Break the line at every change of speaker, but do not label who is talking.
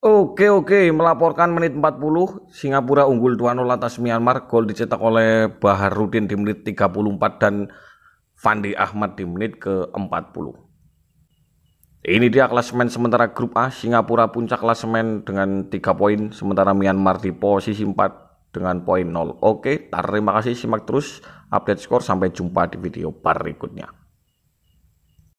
Oke oke melaporkan menit 40
Singapura unggul 2-0 atas Myanmar gol dicetak oleh Baharudin di menit 34 dan Fandi Ahmad di menit ke-40 Ini dia klasemen sementara grup A Singapura puncak klasemen dengan 3 poin sementara Myanmar di posisi 4 dengan poin 0 Oke terima kasih simak terus update skor sampai jumpa di video berikutnya